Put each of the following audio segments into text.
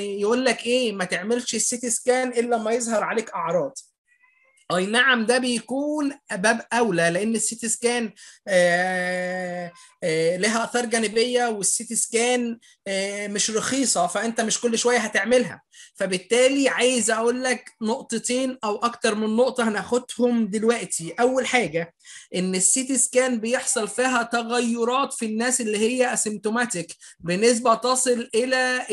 يقول لك ايه ما تعملش السيتي سكان الا ما يظهر عليك اعراض اي نعم ده بيكون باب اولى لان السيتي سكان آه، آه، لها اثار جانبيه والسيتي سكان آه، مش رخيصه فانت مش كل شويه هتعملها فبالتالي عايز اقول لك نقطتين او اكتر من نقطه هناخدهم دلوقتي اول حاجه ان السيتي سكان بيحصل فيها تغيرات في الناس اللي هي اسيمتوماتيك بنسبه تصل الى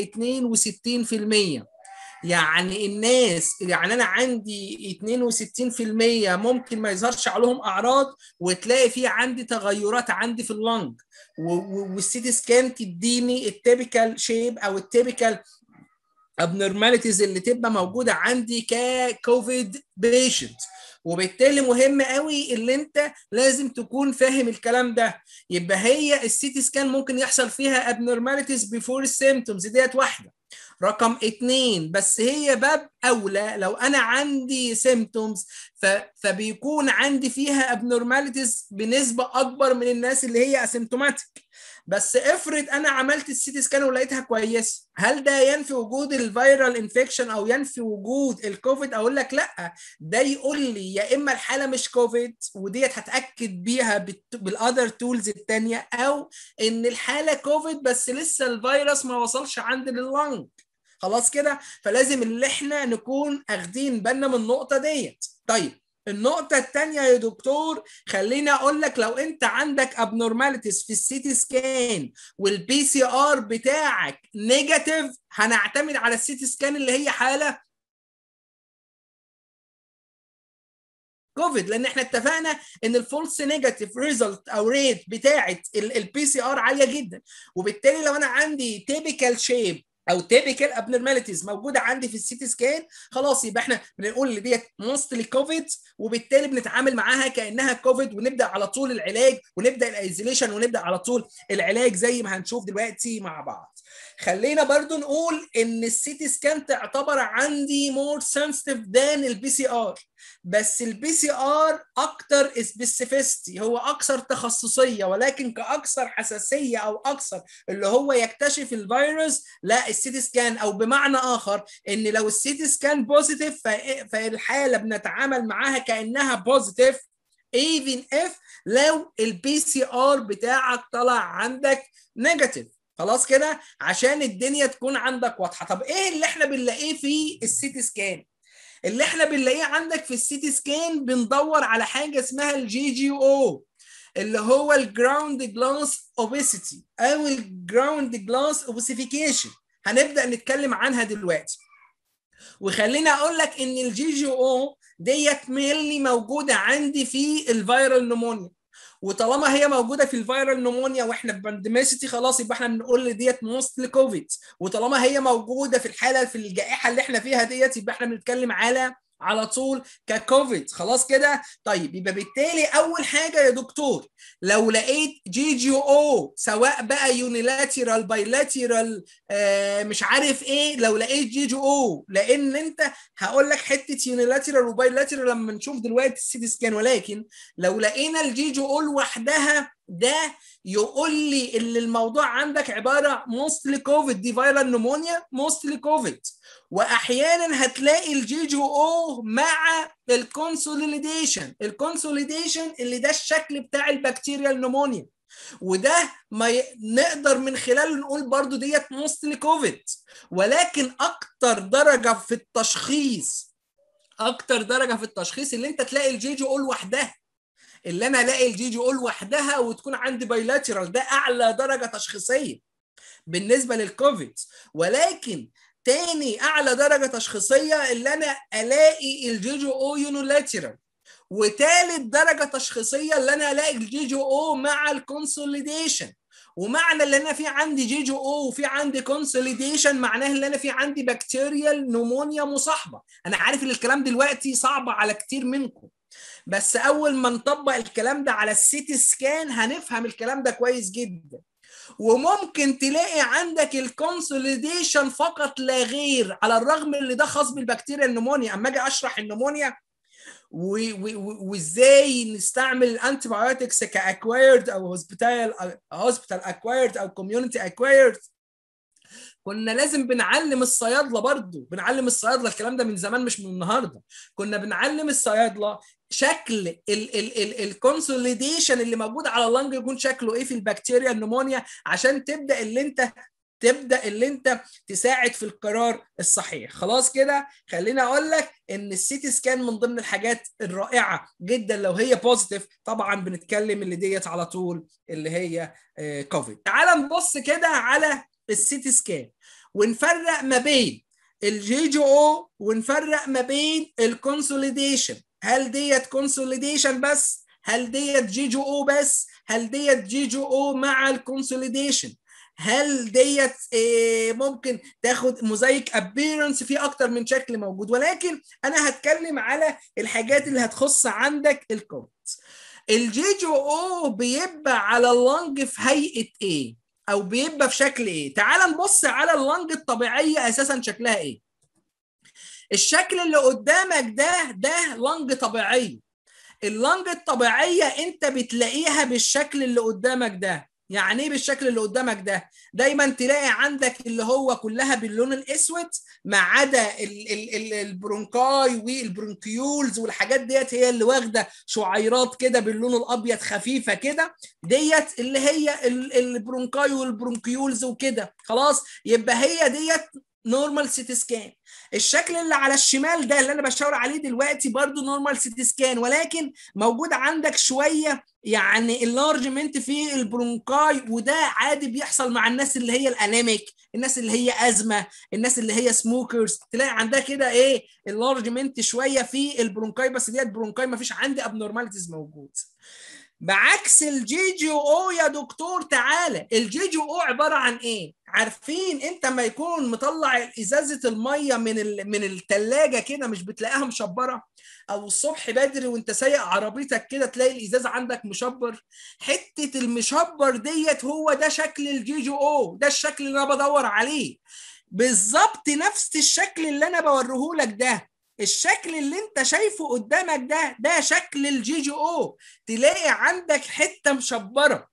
62% يعني الناس يعني انا عندي 62% ممكن ما يظهرش عليهم اعراض وتلاقي في عندي تغيرات عندي في اللنج والسيتي سكان تديني التيبيكال شيب او التيبيكال ابنورماليتيز اللي تبقى موجوده عندي ككوفيد بيشنت وبالتالي مهم قوي اللي انت لازم تكون فاهم الكلام ده يبقى هي السيتي سكان ممكن يحصل فيها ابنورماليتيز بيفور السيمتومز ديت واحده رقم اتنين بس هي باب اولى لو انا عندي سيمتومز فبيكون عندي فيها ابنورماليتيز بنسبه اكبر من الناس اللي هي اسيمتوماتيك بس افرض انا عملت السي تي سكان ولقيتها كويسه هل ده ينفي وجود الفيرال انفكشن او ينفي وجود الكوفيد اقول لك لا ده يقول لي يا اما الحاله مش كوفيد وديت هتاكد بيها بالاذر تولز الثانيه او ان الحاله كوفيد بس لسه الفيروس ما وصلش عند اللنج خلاص كده فلازم اللي احنا نكون اخدين بالنا من النقطه ديت طيب النقطة الثانية يا دكتور خليني أقول لك لو أنت عندك ابنورماليتيز في السيتي سكان والبي سي آر بتاعك نيجاتيف هنعتمد على السيتي سكان اللي هي حالة كوفيد لان احنا اتفقنا ان الفولس نيجاتيف ريزلت او ريت بتاعه البي سي ار عاليه جدا وبالتالي لو انا عندي تيبيكال شيب او تيبيكال ابنورماليتيز موجوده عندي في السيتي سكان خلاص يبقى احنا بنقول ديت موستلي كوفيد وبالتالي بنتعامل معاها كانها كوفيد ونبدا على طول العلاج ونبدا الايزوليشن ونبدا على طول العلاج زي ما هنشوف دلوقتي مع بعض خلينا برضو نقول ان السيتي سكان تعتبر عندي مور سنسيتيف ذان البي سي ار بس البي سي ار اكتر سبيسيفيستي هو اكثر تخصصيه ولكن كاكثر حساسيه او اكثر اللي هو يكتشف الفيروس لا السيتي سكان او بمعنى اخر ان لو السيتي سكان بوزيتيف فالحاله بنتعامل معاها كانها بوزيتيف even if لو البي سي ار بتاعك طلع عندك نيجاتيف خلاص كده عشان الدنيا تكون عندك واضحه طب ايه اللي احنا بنلاقيه في السيتي سكان اللي احنا بنلاقيه عندك في السيتي سكان بندور على حاجه اسمها الجي جي او اللي هو الجراوند جلاس اوبيسيتي او الجراوند جلاس اوبسيفيكيشن هنبدا نتكلم عنها دلوقتي وخليني اقول لك ان الجي جي او ديت ميلي موجوده عندي في الفيرال نمونيا وطالما هي موجوده في الفيرال نمونيا واحنا باندميسيتي خلاص يبقى احنا بنقول ديت موست كوفيد وطالما هي موجوده في الحاله في الجائحه اللي احنا فيها ديت يبقى احنا بنتكلم على على طول ككوفيد خلاص كده طيب يبقى بالتالي اول حاجه يا دكتور لو لقيت جي جي او سواء بقى يونيلاتيرال آه، بايلاتيرال مش عارف ايه لو لقيت جي جي او لان انت هقول لك حته يونيلاتيرال وبايلاتيرال لما نشوف دلوقتي السي دي سكان ولكن لو لقينا الجي جي او لوحدها ده يقول لي ان الموضوع عندك عباره موستلي كوفيد دي فيرال نمونيا موستلي كوفيد واحيانا هتلاقي الجي جو او مع الكونسوليديشن الكونسوليديشن اللي ده الشكل بتاع البكتيريال نمونيا وده ما ي... نقدر من خلاله نقول برضو ديت موستلي كوفيد ولكن اكتر درجه في التشخيص اكتر درجه في التشخيص اللي انت تلاقي الجي جو او لوحدها اللي انا الاقي الجي جي اول وحدها وتكون عندي بايلاترال ده اعلى درجه تشخيصيه بالنسبه للكوفيد ولكن تاني اعلى درجه تشخيصيه اللي انا الاقي الجي جي او يونولاترال وتالت درجه تشخيصيه اللي انا الاقي الجي جي او مع الكونسوليديشن ومعنى اللي انا في عندي جي جي او وفي عندي كونسوليديشن معناه اللي انا في عندي بكتيريال نمونيا مصاحبه انا عارف ان الكلام دلوقتي صعب على كتير منكم بس اول ما نطبق الكلام ده على السيتي سكان هنفهم الكلام ده كويس جدا وممكن تلاقي عندك الكونسوليديشن فقط لا غير على الرغم ان ده خاص بالبكتيريا النمونيا اما اجي اشرح النمونيا وازاي نستعمل الانتي بايوتكس كاكوايرد او هوسبيتال هوسبيتال اكوايرد او كوميونتي اكوايرد كنا لازم بنعلم الصيادله برضو بنعلم الصيادله الكلام ده من زمان مش من النهارده كنا بنعلم الصيادله شكل الكونسوليديشن اللي موجود على اللنج يكون شكله ايه في البكتيريا النمونيا عشان تبدا اللي انت تبدا اللي انت تساعد في القرار الصحيح خلاص كده خليني اقول لك ان السيتي سكان من ضمن الحاجات الرائعه جدا لو هي بوزيتيف طبعا بنتكلم اللي ديت على طول اللي هي كوفيد آه، تعال نبص كده على السيتي سكان ونفرق ما بين الجي جي او ونفرق ما بين الكونسوليديشن هل ديت كونسوليديشن بس هل ديت جي جي او بس هل ديت جي جي او مع الكونسوليديشن هل ديت آه، ممكن تاخد موزايك ابيرنس في اكتر من شكل موجود ولكن انا هتكلم على الحاجات اللي هتخص عندك الكونت الجي جي او بيبقى على اللنج في هيئه ايه او بيبقى في شكل ايه تعال نبص على اللنج الطبيعيه اساسا شكلها ايه الشكل اللي قدامك ده ده لنج طبيعي اللنج الطبيعيه انت بتلاقيها بالشكل اللي قدامك ده يعني ايه بالشكل اللي قدامك ده دايما تلاقي عندك اللي هو كلها باللون الاسود ما عدا البرونكاي والبرونكيولز والحاجات ديت هي اللي واخده شعيرات كده باللون الابيض خفيفه كده ديت اللي هي البرونكاي والبرونكيولز وكده خلاص يبقى هي ديت نورمال سيتي سكان الشكل اللي على الشمال ده اللي انا بشاور عليه دلوقتي برضو نورمال سيتي سكان ولكن موجود عندك شويه يعني اللارجمنت في البرونكاي وده عادي بيحصل مع الناس اللي هي الانيميك الناس اللي هي ازمه الناس اللي هي سموكرز تلاقي عندها كده ايه اللارجمنت شويه في البرونكاي بس ديت برونكاي ما فيش عندي ابنورماليتيز موجود بعكس الجي جي او يا دكتور تعالى الجي جي او عباره عن ايه عارفين انت ما يكون مطلع ازازه الميه من من الثلاجه كده مش بتلاقيها مشبره او الصبح بدري وانت سايق عربيتك كده تلاقي الازاز عندك مشبر حته المشبر ديت هو ده شكل الجي جي او ده الشكل اللي انا بدور عليه بالظبط نفس الشكل اللي انا بوريهولك ده الشكل اللي انت شايفه قدامك ده ده شكل الجي جي او تلاقي عندك حته مشبره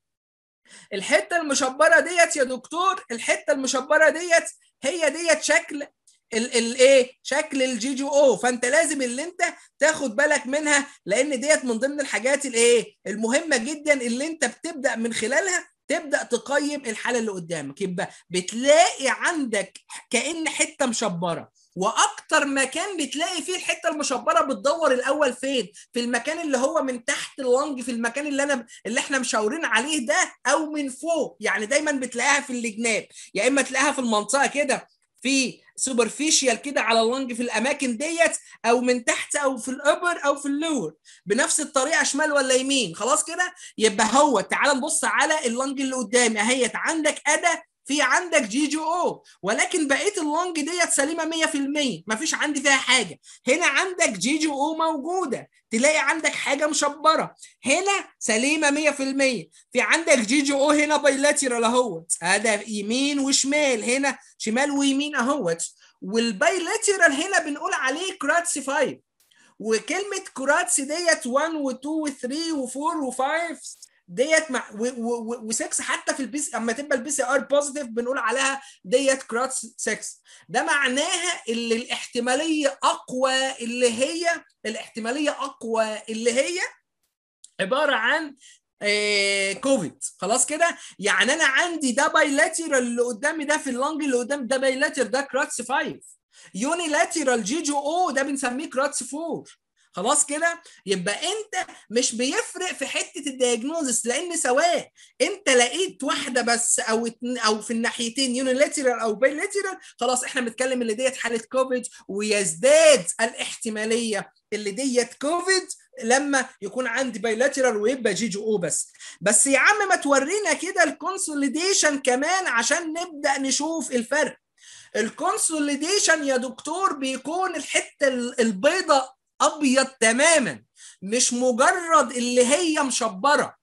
الحته المشبره ديت يا دكتور الحته المشبره ديت هي ديت شكل الايه شكل الجي جي او فانت لازم اللي انت تاخد بالك منها لان ديت من ضمن الحاجات الايه المهمه جدا اللي انت بتبدا من خلالها تبدا تقيم الحاله اللي قدامك يبقى بتلاقي عندك كان حته مشبره واكتر مكان بتلاقي فيه الحته المشبره بتدور الاول فين في المكان اللي هو من تحت اللنج في المكان اللي انا اللي احنا مشاورين عليه ده او من فوق يعني دايما بتلاقيها في الجناب يا اما تلاقيها في المنطقه كده في سوبرفيشيال كده على اللنج في الاماكن ديت او من تحت او في الابر او في اللور بنفس الطريقه شمال ولا يمين خلاص كده يبقى هو تعال نبص على اللنج اللي قدامي اهيت عندك اداه في عندك جي جي او ولكن بقيه اللونج ديت سليمه 100% مفيش عندي فيها حاجه هنا عندك جي جي او موجوده تلاقي عندك حاجه مشبره هنا سليمه 100% في عندك جي جي او هنا بايلاترال اهوت هذا يمين وشمال هنا شمال ويمين اهوت والبايلاترال هنا بنقول عليه كراتسي 5 وكلمه كراتسي ديت 1 و2 و3 و4 و5 ديت مع و6 حتى في البيس اما تبقى البي سي ار بوزيتيف بنقول عليها ديت كراتس 6 ده معناها ان الاحتماليه اقوى اللي هي الاحتماليه اقوى اللي هي عباره عن كوفيد آه، خلاص كده يعني انا عندي ده بايلاتيرال اللي قدامي ده في اللنج اللي قدام ده بايلاتير ده كراتس 5 يونيلاتيرال جي جو او ده بنسميه كراتس 4 خلاص كده يبقى انت مش بيفرق في حته الدياجنوزس لان سواء انت لقيت واحده بس او او في الناحيتين يونيلاترال او بايلاترال خلاص احنا بنتكلم اللي ديت حاله كوفيد ويزداد الاحتماليه اللي ديت كوفيد لما يكون عندي بايلاترال ويبقى جي جي او بس بس يا عم ما تورينا كده الكونسوليديشن كمان عشان نبدا نشوف الفرق الكونسوليديشن يا دكتور بيكون الحته البيضاء ابيض تماما مش مجرد اللي هي مشبره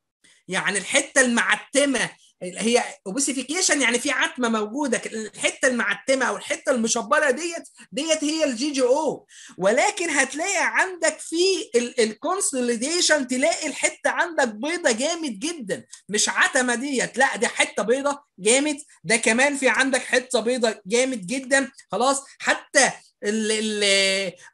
يعني الحته المعتمه هي اوبسيفيكيشن يعني في عتمه موجوده الحته المعتمه او الحته المشبره ديت ديت هي الجي جي او ولكن هتلاقي عندك في الكونسوليديشن تلاقي الحته عندك بيضه جامد جدا مش عتمه ديت لا دي حته بيضه جامد ده كمان في عندك حته بيضه جامد جدا خلاص حتى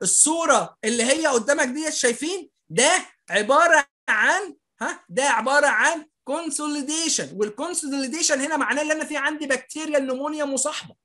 الصوره اللي هي قدامك دي شايفين ده عباره عن ها ده عباره عن كونسوليديشن والكونسوليديشن هنا معناه ان انا في عندي بكتيريا النمونيا مصاحبه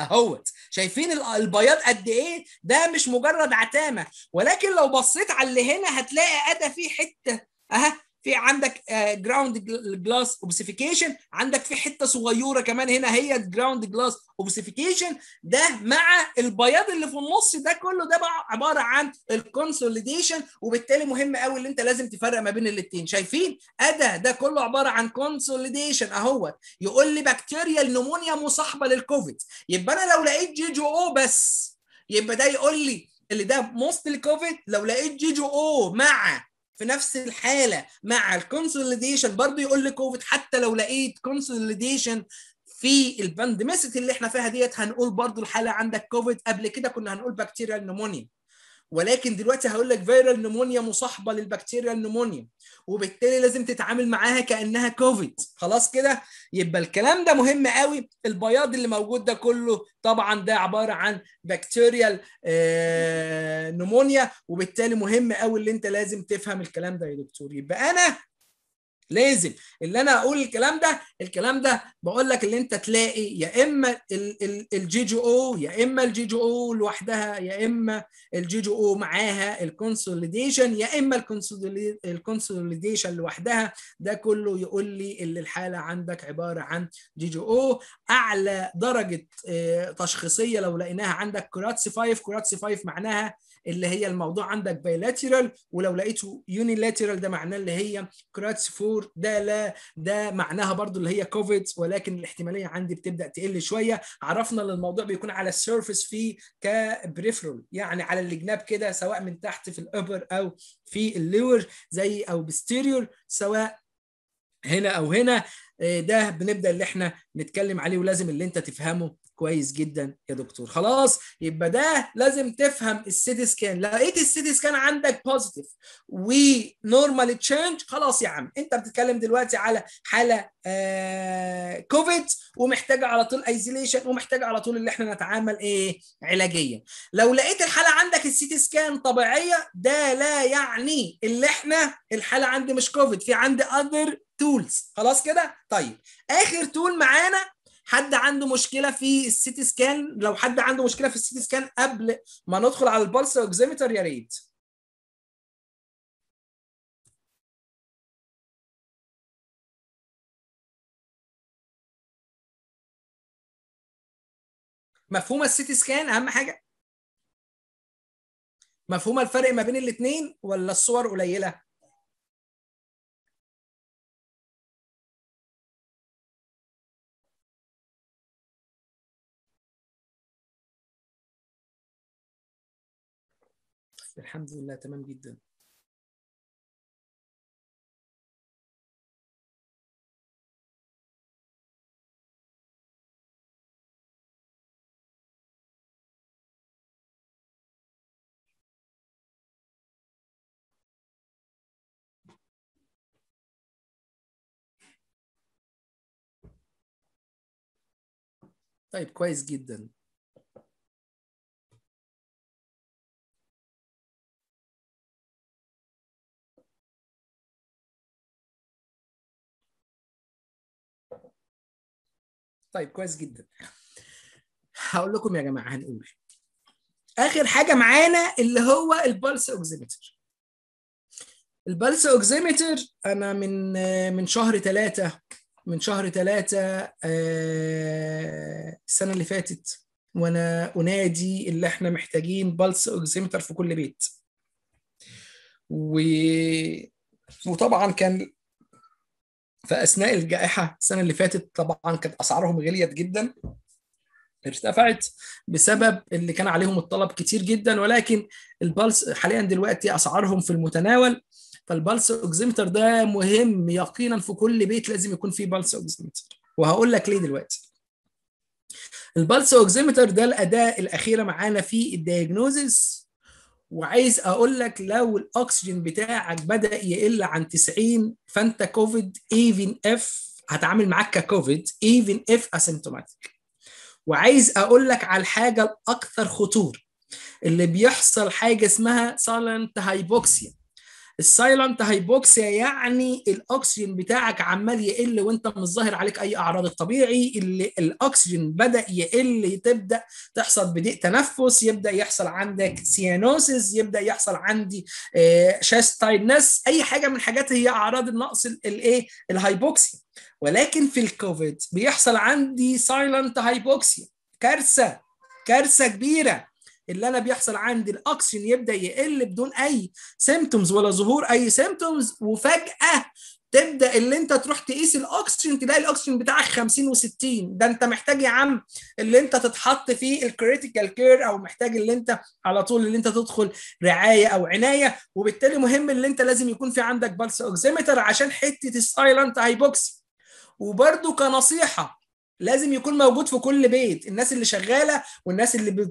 اهوت شايفين البياض قد ايه ده مش مجرد عتامه ولكن لو بصيت على اللي هنا هتلاقي ادى فيه حته اها في عندك جراوند جلاس اوبسيفيكيشن عندك في حته صغيره كمان هنا هي جراوند جلاس اوبسيفيكيشن ده مع البياض اللي في النص ده كله ده بقى عباره عن الكونسوليديشن وبالتالي مهم قوي اللي انت لازم تفرق ما بين الاثنين شايفين ادا ده كله عباره عن كونسوليديشن اهوت يقول لي بكتيريا النمونيا مصاحبه للكوفيد يبقى انا لو لقيت جي جو او بس يبقى ده يقول لي اللي ده موست الكوفيد لو لقيت جي جو او مع في نفس الحاله مع الكونسوليديشن برضه يقول لي كوفيد حتى لو لقيت كونسوليديشن في البانديميسيتي اللي احنا فيها ديت هنقول برضه الحاله عندك كوفيد قبل كده كنا هنقول بكتيريا نمونيا ولكن دلوقتي هقول لك فيرال نمونيا مصاحبه للبكتيريال نمونيا وبالتالي لازم تتعامل معاها كانها كوفيد خلاص كده يبقى الكلام ده مهم قوي البياض اللي موجود ده كله طبعا ده عباره عن بكتيريال آه، نمونيا وبالتالي مهم قوي اللي انت لازم تفهم الكلام ده يا دكتور يبقى انا لازم اللي انا اقول الكلام ده الكلام ده بقول لك اللي انت تلاقي يا اما الجي جي او يا اما الجي جي او لوحدها يا اما الجي جي او معاها الكونسوليديشن يا اما الكونسوليديشن لوحدها ده كله يقول لي اللي الحاله عندك عباره عن جي جي او اعلى درجه آه، تشخيصيه لو لقيناها عندك كراتسي 5 كراتسي 5 معناها اللي هي الموضوع عندك بايلاترال ولو لقيته يونيلاترال ده معناه اللي هي كراتس فور ده لا ده معناها برضو اللي هي كوفيد ولكن الاحتماليه عندي بتبدا تقل شويه عرفنا ان الموضوع بيكون على السيرفس في كبريفرال يعني على الجناب كده سواء من تحت في الابر او في اللور زي او بستيريور سواء هنا او هنا آه، ده بنبدا اللي احنا نتكلم عليه ولازم اللي انت تفهمه كويس جدا يا دكتور خلاص يبقى ده لازم تفهم السيتي سكان لقيت السيتي سكان عندك بوزيتيف ونورمال تشينج خلاص يا عم انت بتتكلم دلوقتي على حاله كوفيد آه، ومحتاجه على طول ايزوليشن ومحتاجه على طول اللي احنا نتعامل ايه علاجيا لو لقيت الحاله عندك السيتي سكان طبيعيه ده لا يعني اللي احنا الحاله عندي مش كوفيد في عندي اذر تولز خلاص كده طيب اخر تول معانا حد عنده مشكله في السيتي سكان لو حد عنده مشكله في السيتي سكان قبل ما ندخل على البلس اوكزيمتر يا ريت مفهوم السيتي سكان اهم حاجه مفهوم الفرق ما بين الاثنين ولا الصور قليله الحمد لله تمام جدا طيب كويس جدا طيب كويس جدا هقول لكم يا جماعه هنقول اخر حاجه معانا اللي هو البلس اوكسيمتر البلس اوكسيمتر انا من من شهر ثلاثة من شهر ثلاثة آه، السنه اللي فاتت وانا انادي اللي احنا محتاجين بلس اوكسيمتر في كل بيت و... وطبعا كان فاثناء الجائحه السنه اللي فاتت طبعا كانت اسعارهم غليت جدا ارتفعت بسبب اللي كان عليهم الطلب كتير جدا ولكن البلس حاليا دلوقتي اسعارهم في المتناول فالبلس اوكزيمتر ده مهم يقينا في كل بيت لازم يكون فيه بلس اوكزيمتر وهقول لك ليه دلوقتي البلس اوكزيمتر ده الاداه الاخيره معانا في الدياجنوزس وعايز اقول لك لو الاكسجين بتاعك بدا يقل عن 90 فانت كوفيد ايفن اف هتعامل معاك ككوفيد ايفن اف اسيمتوماتيك وعايز اقول لك على الحاجه الاكثر خطوره اللي بيحصل حاجه اسمها سالنت هايبوكسيا السايلنت هايبوكسيا يعني الاكسجين بتاعك عمال يقل وانت مش ظاهر عليك اي اعراض الطبيعي اللي الاكسجين بدا يقل تبدا تحصل بضيق تنفس يبدا يحصل عندك سيانوسيس يبدا يحصل عندي شاستاينس آه، اي حاجه من الحاجات هي اعراض النقص الايه الهايبوكسيا ولكن في الكوفيد بيحصل عندي سايلنت هايبوكسيا كارثه كارثه كبيره اللي انا بيحصل عندي الاكسجين يبدا يقل بدون اي سيمتومز ولا ظهور اي سيمتومز وفجاه تبدا اللي انت تروح تقيس الاكسجين تلاقي الاكسجين بتاعك 50 و60 ده انت محتاج يا عم اللي انت تتحط فيه الكريتيكال كير او محتاج اللي انت على طول اللي انت تدخل رعايه او عنايه وبالتالي مهم اللي انت لازم يكون في عندك بالس اوكسيمتر عشان حته السايلنت هايبوكسي وبرده كنصيحه لازم يكون موجود في كل بيت الناس اللي شغاله والناس اللي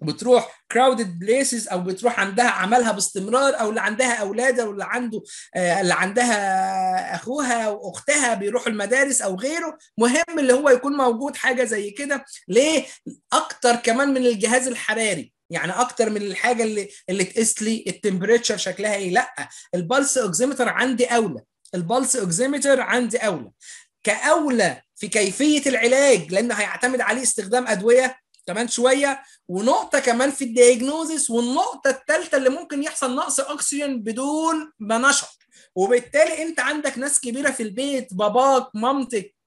بتروح كراودد بليسز او بتروح عندها عملها باستمرار او اللي عندها اولاد او اللي عنده آه، اللي عندها اخوها واختها بيروحوا المدارس او غيره مهم اللي هو يكون موجود حاجه زي كده ليه اكتر كمان من الجهاز الحراري يعني اكتر من الحاجه اللي اللي تقيس لي التمبريتشر شكلها ايه لا البلس اوكسيمتر عندي اولى البلس اوكسيمتر عندي اولى كاولى في كيفيه العلاج لانه هيعتمد عليه استخدام ادويه كمان شويه ونقطه كمان في الدياجنوزس والنقطه الثالثه اللي ممكن يحصل نقص اكسجين بدون ما نشعر وبالتالي انت عندك ناس كبيره في البيت باباك مامتك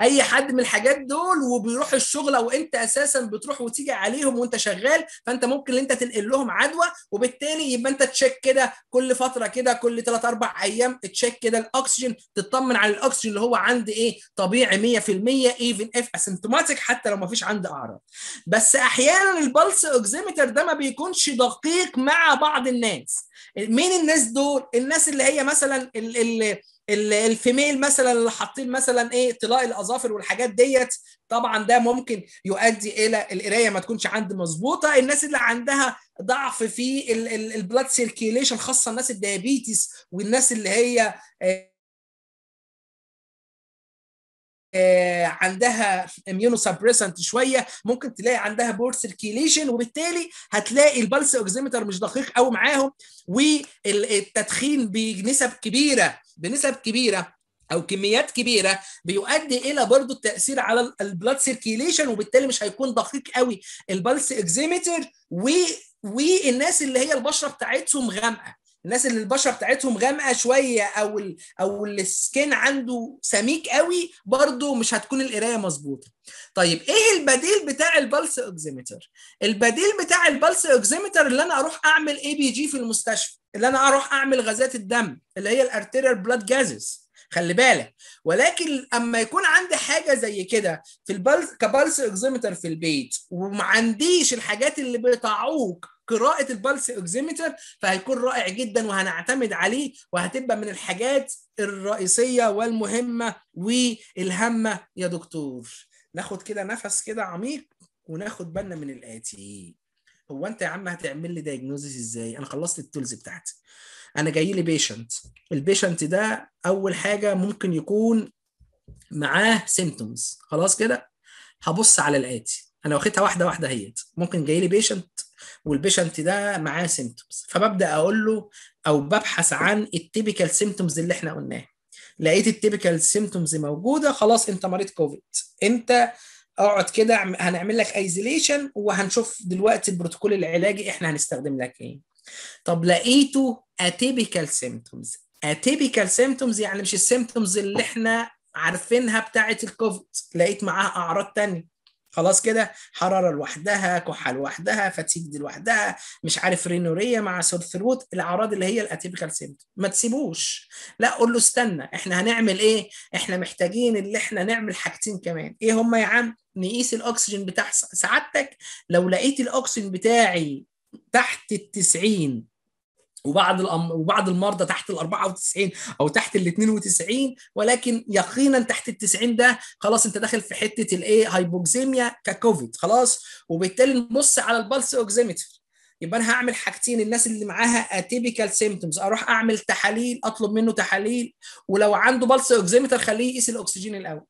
اي حد من الحاجات دول وبيروح الشغل او انت اساسا بتروح وتيجي عليهم وانت شغال فانت ممكن انت تنقل لهم عدوى وبالتالي يبقى انت تشيك كده كل فتره كده كل 3 4 ايام تشيك كده الاكسجين تطمن على الاكسجين اللي هو عند ايه طبيعي 100% ايفن اف اسيمتوماتيك حتى لو ما فيش عند اعراض بس احيانا البلس اوكسيمتر ده ما بيكونش دقيق مع بعض الناس مين الناس دول الناس اللي هي مثلا اللي الفيميل مثلا اللي حاطين مثلا ايه طلاء الاظافر والحاجات ديت طبعا ده ممكن يؤدي الى القرايه ما تكونش عندي مظبوطه الناس اللي عندها ضعف في البلاد سيركيليشن خاصه الناس الديابيتس والناس اللي هي آه، آه، عندها اميونو سبريسنت شويه ممكن تلاقي عندها بور سيركيليشن وبالتالي هتلاقي البلس اوكزيمتر مش دقيق قوي معاهم والتدخين بنسب كبيره بنسب كبيره او كميات كبيره بيؤدي الى برضه التاثير على البلاد سيركيليشن وبالتالي مش هيكون دقيق قوي البلس اكزيمتر و والناس اللي هي البشره بتاعتهم غامقه الناس اللي البشره بتاعتهم غامقه شويه او الـ او السكين عنده سميك قوي برضو مش هتكون القرايه مظبوطه طيب ايه البديل بتاع البلس اوكزيمتر؟ البديل بتاع البلس اوكزيمتر اللي انا اروح اعمل اي بي جي في المستشفى اللي انا اروح اعمل غازات الدم اللي هي الارتيريال بلاد جازز خلي بالك ولكن اما يكون عندي حاجه زي كده في البلس كبلس اوكسيمتر في البيت وما عنديش الحاجات اللي بتعوق قراءه البلس اوكزيمتر فهيكون رائع جدا وهنعتمد عليه وهتبقى من الحاجات الرئيسيه والمهمه والهامه يا دكتور ناخد كده نفس كده عميق وناخد بالنا من الاتي هو انت يا عم هتعمل لي دايجنوزيس ازاي انا خلصت التولز بتاعتي انا جاي لي بيشنت البيشنت ده اول حاجه ممكن يكون معاه سيمتومز خلاص كده هبص على الاتي انا واخدها واحده واحده اهيت ممكن جاي لي بيشنت والبيشنت ده معاه سيمتومز فببدا اقول له او ببحث عن التيبيكال سيمتومز اللي احنا قلناها لقيت التيبيكال سيمتومز موجوده خلاص انت مريض كوفيد انت اقعد كده هنعمل لك ايزوليشن وهنشوف دلوقتي البروتوكول العلاجي احنا هنستخدم لك ايه طب لقيته اتيبيكال سيمتومز اتيبيكال سيمتومز يعني مش السيمتومز اللي احنا عارفينها بتاعه الكوفيد لقيت معاها اعراض تانية خلاص كده حراره لوحدها كحه لوحدها فتيك دي لوحدها مش عارف رينوريا مع سور ثروت الاعراض اللي هي الاتيبيكال سيمت ما تسيبوش لا قول له استنى احنا هنعمل ايه احنا محتاجين اللي احنا نعمل حاجتين كمان ايه هما يا عم نقيس الاكسجين بتاع سعادتك لو لقيت الاكسجين بتاعي تحت ال 90 وبعض الأم... وبعض المرضى تحت ال 94 او تحت ال 92 ولكن يقينا تحت ال 90 ده خلاص انت داخل في حته الايه هايبوكزيميا ككوفيد خلاص وبالتالي نبص على البلس اوكزيمتر يبقى انا هعمل حاجتين الناس اللي معاها اتيبيكال سيمتومز اروح اعمل تحاليل اطلب منه تحاليل ولو عنده بلس اوكزيمتر خليه يقيس الاكسجين الاول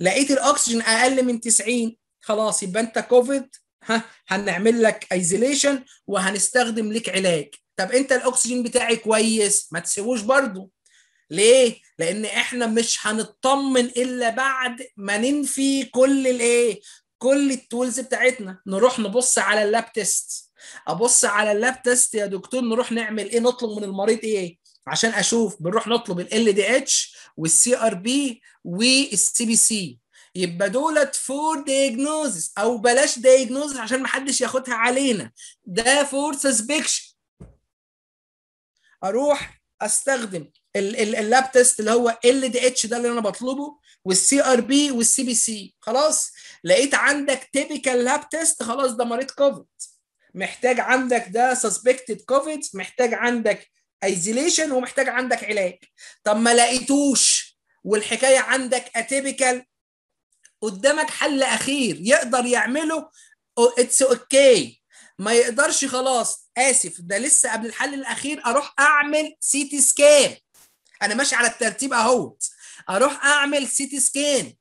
لقيت الاكسجين اقل من 90 خلاص يبقى انت كوفيد ها هنعمل لك ايزوليشن وهنستخدم لك علاج طب انت الاكسجين بتاعي كويس ما تسيبوش برضو ليه لان احنا مش هنطمن الا بعد ما ننفي كل الايه كل التولز بتاعتنا نروح نبص على اللاب تيست ابص على اللاب تيست يا دكتور نروح نعمل ايه نطلب من المريض ايه عشان اشوف بنروح نطلب ال دي اتش والسي ار بي والسي بي سي يبقى دولت فور دايجنوزز او بلاش دايجنوزز عشان ما حدش ياخدها علينا ده فور سسبكشن اروح استخدم اللاب تيست اللي هو ال دي اتش ده اللي انا بطلبه والسي ار بي والسي بي سي خلاص لقيت عندك تيبيكال لاب تيست خلاص ده مريض كوفيد محتاج عندك ده سسبكتد كوفيد محتاج عندك ايزوليشن ومحتاج عندك علاج طب ما لقيتوش والحكايه عندك اتيبيكال قدامك حل اخير يقدر يعمله اتس اوكي okay. ما يقدرش خلاص اسف ده لسه قبل الحل الاخير اروح اعمل سي تي سكان انا ماشي على الترتيب اهوت اروح اعمل سي تي سكان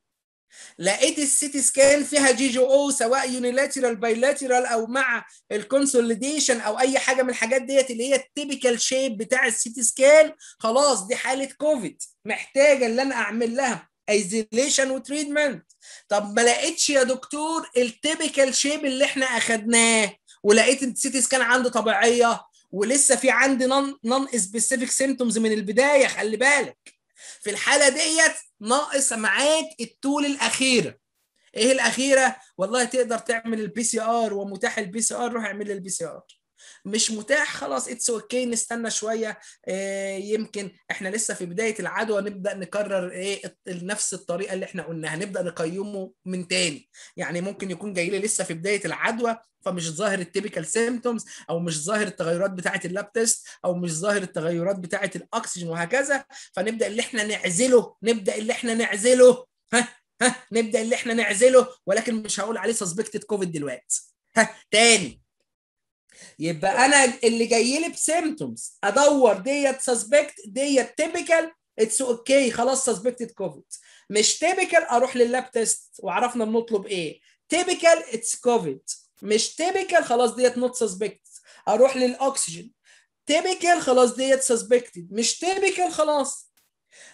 لقيت السي تي سكان فيها جي جي او سواء يونيلاترال بايلاترال او مع الكونسوليديشن او اي حاجه من الحاجات ديت اللي هي التيبيكال شيب بتاع السي تي سكان خلاص دي حاله كوفيد محتاجه ان انا اعمل لها ايزوليشن وتريتمنت طب ما لقيتش يا دكتور التيبيكال شيب اللي احنا اخدناه ولقيت السيتي سكان عنده طبيعيه ولسه في عندي نون نون سبيسيفيك سيمتومز من البدايه خلي بالك في الحاله ديت ناقص معاك التول الاخيره ايه الاخيره والله تقدر تعمل البي سي ار ومتاح البي سي ار روح اعمل لي البي سي ار مش متاح خلاص اتس اوكي نستنى شويه آه، يمكن احنا لسه في بدايه العدوى نبدا نكرر ايه نفس الطريقه اللي احنا قلناها نبدا نقيمه من تاني يعني ممكن يكون جاي لي لسه في بدايه العدوى فمش ظاهر التيبيكال سيمتومز او مش ظاهر التغيرات بتاعه اللاب تيست او مش ظاهر التغيرات بتاعه الاكسجين وهكذا فنبدا اللي احنا نعزله نبدا اللي احنا نعزله ها ها نبدا اللي احنا نعزله ولكن مش هقول عليه سسبكتد كوفيد دلوقتي ها تاني يبقى انا اللي جاي لي بسيمتومز ادور ديت سسبكت ديت تيبيكال اتس اوكي خلاص سسبكتد كوفيد مش تيبيكال اروح لللاب تيست وعرفنا بنطلب ايه تيبيكال اتس كوفيد مش تيبيكال خلاص ديت نوت سسبكت اروح للاكسجين تيبيكال خلاص ديت سسبكتد مش تيبيكال خلاص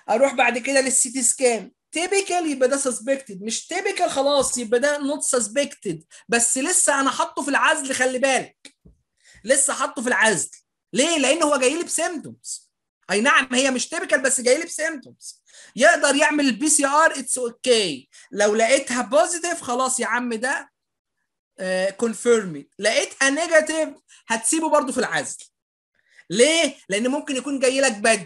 اروح بعد كده للسي تي سكان تيبيكال يبقى ده سسبكتد مش تيبيكال خلاص يبقى ده نوت سسبكتد بس لسه انا حاطه في العزل خلي بالك لسه حاطه في العزل ليه لان هو جاي لي بسيمتومز اي نعم هي مش تيبيكال بس جاي لي بسيمتومز يقدر يعمل البي سي ار اتس اوكي لو لقيتها بوزيتيف خلاص يا عم ده كونفيرمي لقيتها نيجاتيف هتسيبه برضو في العزل ليه لان ممكن يكون جاي لك بدري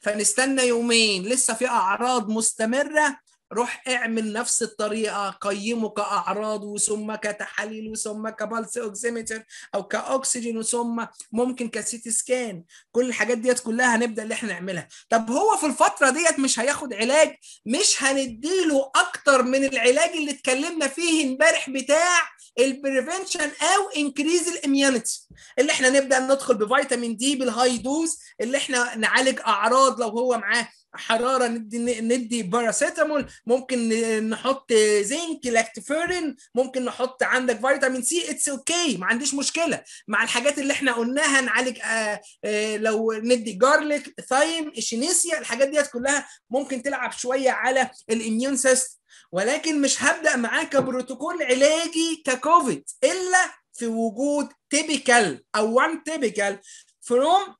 فنستنى يومين لسه في اعراض مستمره روح اعمل نفس الطريقه قيمه كاعراض وثم كتحاليل وثم كبلس اوكسيمتر او كاكسجين وثم ممكن كسيتي سكان كل الحاجات ديت كلها هنبدا اللي احنا نعملها طب هو في الفتره ديت مش هياخد علاج مش هنديله اكتر من العلاج اللي اتكلمنا فيه امبارح بتاع البريفنشن او انكريز الاميونيتي اللي احنا نبدا ندخل بفيتامين دي بالهاي دوز اللي احنا نعالج اعراض لو هو معاه حراره ندي ندي باراسيتامول ممكن نحط زنك لاكتفيرين ممكن نحط عندك فيتامين سي اتس اوكي okay. ما عنديش مشكله مع الحاجات اللي احنا قلناها نعالج آآ آه، آآ آه، لو ندي جارليك ثايم اشينيسيا الحاجات ديت كلها ممكن تلعب شويه على الاميون سيستم ولكن مش هبدا معاه كبروتوكول علاجي ككوفيد الا في وجود تيبيكال او وان تيبيكال فروم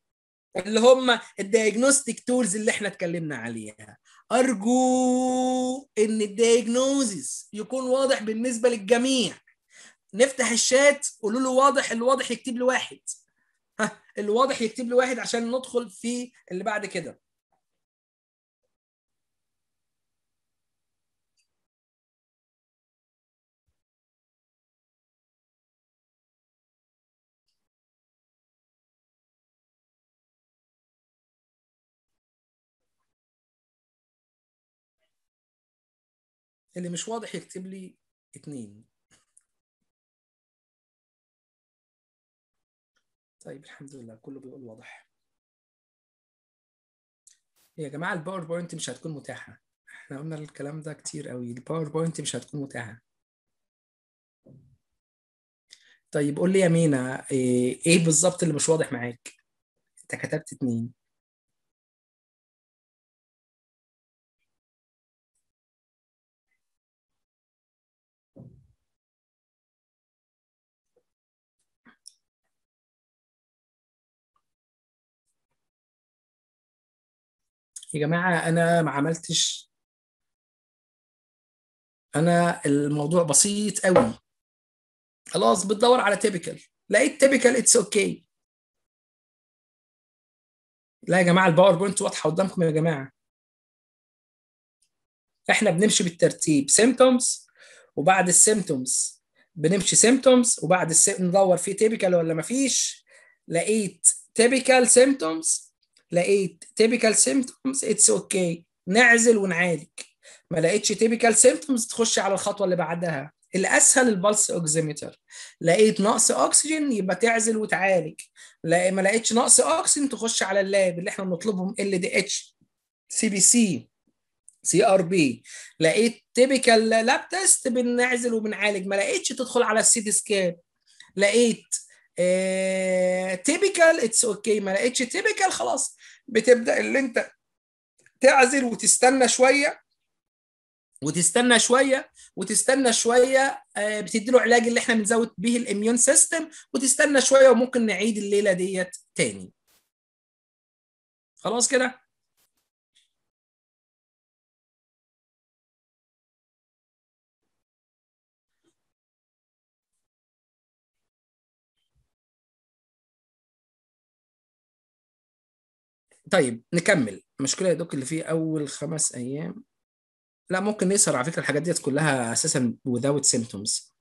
اللي هم الدايجنوستيك تولز اللي احنا اتكلمنا عليها ارجو ان الدياجنوزيس يكون واضح بالنسبه للجميع نفتح الشات قولوا له واضح الواضح يكتب لي واحد ها الواضح يكتب لي واحد عشان ندخل في اللي بعد كده اللي مش واضح يكتب لي اتنين طيب الحمد لله كله بيقول واضح يا جماعة الباوربوينت مش هتكون متاحة احنا قلنا الكلام ده كتير قوي الباوربوينت مش هتكون متاحة طيب قول لي يا مينا ايه, إيه بالظبط اللي مش واضح معاك انت كتبت اتنين يا جماعه انا ما عملتش انا الموضوع بسيط قوي خلاص بتدور على تيبيكال لقيت تيبيكال اتس اوكي لا يا جماعه الباوربوينت واضحه قدامكم يا جماعه احنا بنمشي بالترتيب سيمتومز وبعد السيمتومز بنمشي سيمتومز وبعد السيمتومز ندور في تيبيكال ولا مفيش لقيت تيبيكال سيمتومز لقيت تيبيكال سيمتومز اتس اوكي نعزل ونعالج ما لقيتش تيبيكال سيمتومز تخش على الخطوه اللي بعدها الاسهل البلس اوكسيمتر لقيت نقص اكسجين يبقى تعزل وتعالج لا ما لقيتش نقص اكسجين تخش على اللاب اللي احنا بنطلبهم ال دي اتش سي بي سي سي ار بي لقيت تيبيكال لاب تيست بنعزل وبنعالج ما لقيتش تدخل على السي دي سكان لقيت تيبيكال اتس اوكي ما لقيتش تيبيكال خلاص بتبدا اللي انت تعزل وتستنى شويه وتستنى شويه وتستنى شويه آه، بتدي له علاج اللي احنا بنزود به الاميون سيستم وتستنى شويه وممكن نعيد الليله ديت تاني خلاص كده طيب نكمل المشكله يا دوك اللي في اول خمس ايام لا ممكن نسهر على فكره الحاجات ديت كلها اساسا without symptoms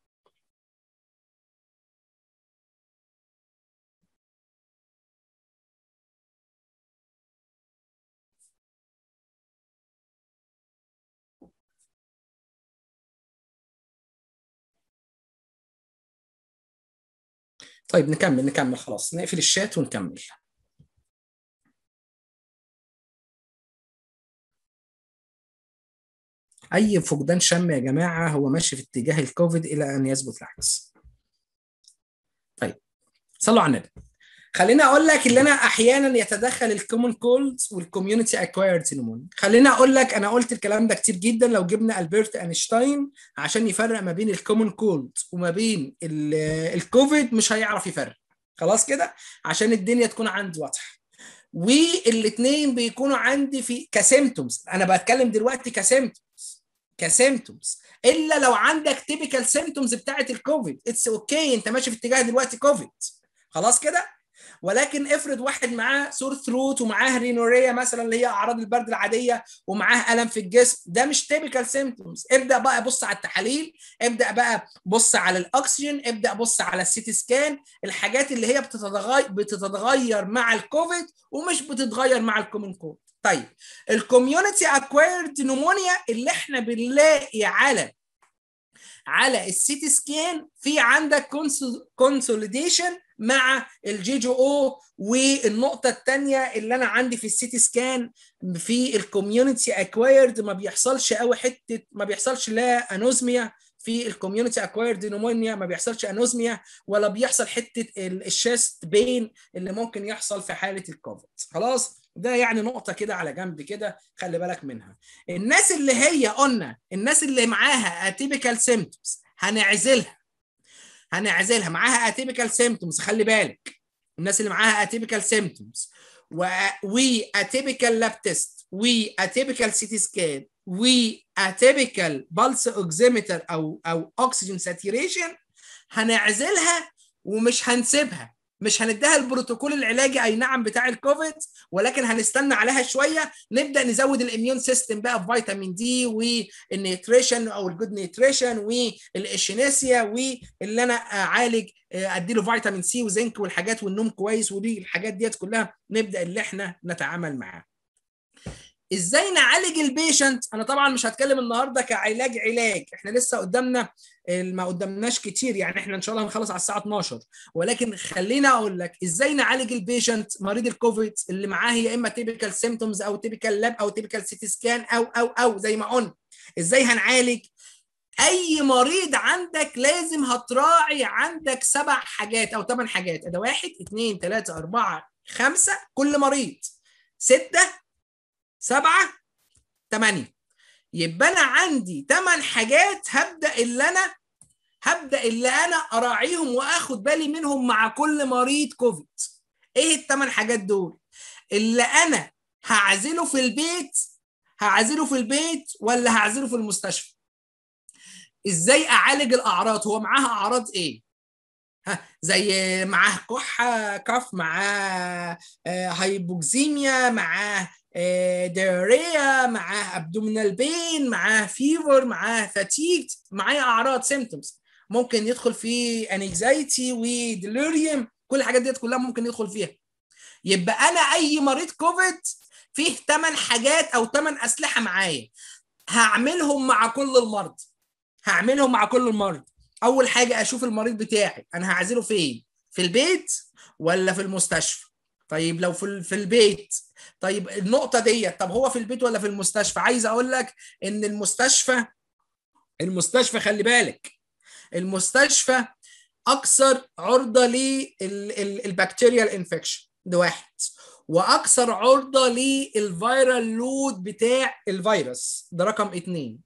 طيب نكمل نكمل خلاص نقفل الشات ونكمل اي فقدان شم يا جماعه هو ماشي في اتجاه الكوفيد الى ان يثبت العكس طيب صلوا على النبي خليني اقول لك ان انا احيانا يتدخل الكومن كولد والكوميونتي اكوايرد نمون خليني اقول لك انا قلت الكلام ده كتير جدا لو جبنا البرت اينشتاين عشان يفرق ما بين الكومن كولد وما بين الكوفيد مش هيعرف يفرق خلاص كده عشان الدنيا تكون عندي واضحه والاثنين بيكونوا عندي في كسيمتومز انا بتكلم دلوقتي كسيمتومز كسيمتومز الا لو عندك تيبيكال سيمتومز بتاعه الكوفيد اتس اوكي okay. انت ماشي في اتجاه دلوقتي كوفيد خلاص كده ولكن افرض واحد معاه سور ثروت ومعاه رينوريا مثلا اللي هي اعراض البرد العاديه ومعاه الم في الجسم ده مش تيبيكال سيمتومز ابدا بقى بص على التحاليل ابدا بقى بص على الاكسجين ابدا بص على السيتي سكان الحاجات اللي هي بتتغير بتتغير مع الكوفيد ومش بتتغير مع الكومن كوفيد طيب الكوميونتي اكويرد نمونيا اللي احنا بنلاقي على على السيتي سكان في عندك كونسوليديشن مع الجي جي او والنقطه الثانيه اللي انا عندي في السيتي سكان في الكوميونتي اكوايرد ما بيحصلش قوي حته ما بيحصلش لا انوزميا في الكوميونتي اكوايرد نومونيا ما بيحصلش انوزميا ولا بيحصل حته الشيست بين اللي ممكن يحصل في حاله الكوفيد خلاص ده يعني نقطة كده على جنب كده خلي بالك منها. الناس اللي هي قلنا الناس اللي معاها اتيبيكال سيمتومز هنعزلها هنعزلها معاها اتيبيكال سيمتومز خلي بالك الناس اللي معاها اتيبيكال سيمتومز و وي اتيبيكال لاب تيست وي اتيبيكال سي تي سكان وي اتيبيكال بالس اوكسيمتر او او اوكسجين ساتيريشن هنعزلها ومش هنسيبها مش هنديها البروتوكول العلاجي اي نعم بتاع الكوفيد ولكن هنستنى عليها شويه نبدا نزود الاميون سيستم بقى بفيتامين دي والنيتريشن او الجود نيتريشن والاشينيسيا واللي انا اعالج ادي له فيتامين سي وزنك والحاجات والنوم كويس ودي الحاجات ديت كلها نبدا اللي احنا نتعامل معاها ازاي نعالج البيشنت انا طبعا مش هتكلم النهارده كعلاج علاج احنا لسه قدامنا ما قدامناش كتير يعني احنا ان شاء الله هنخلص على الساعه 12 ولكن خلينا اقول لك ازاي نعالج البيشنت مريض الكوفيد اللي معاه يا اما تيبيكال سيمتومز او تيبيكال لاب او تيبيكال سيتي سكان او او او زي ما قلنا ازاي هنعالج اي مريض عندك لازم هتراعي عندك سبع حاجات او ثمان حاجات ده واحد اثنين ثلاثة أربعة خمسة كل مريض ستة سبعة تمانية يبقى أنا عندي تمن حاجات هبدأ اللي أنا هبدأ اللي أنا أراعيهم وآخد بالي منهم مع كل مريض كوفيد إيه التمن حاجات دول؟ اللي أنا هعزله في البيت هعزله في البيت ولا هعزله في المستشفى؟ ازاي اعالج الاعراض هو معاها اعراض ايه ها زي معاه كحه كف معاه هايبوكسيميا آه، معاه آه، دياريا معاه ابدومينال بين معاه فيفر معاه فاتيك معاه اعراض سيمتومز ممكن يدخل في انكزايتي وديليريوم كل الحاجات ديت كلها ممكن يدخل فيها يبقى انا اي مريض كوفيد فيه ثمان حاجات او ثمان اسلحه معايا هعملهم مع كل المرض هعملهم مع كل المرض اول حاجه اشوف المريض بتاعي انا هعزله فين في البيت ولا في المستشفى طيب لو في في البيت طيب النقطه ديت طب هو في البيت ولا في المستشفى عايز اقول لك ان المستشفى المستشفى خلي بالك المستشفى اكثر عرضه للبكتيريا الانفكشن ده واحد واكثر عرضه للفيرال لود بتاع الفيروس ده رقم اتنين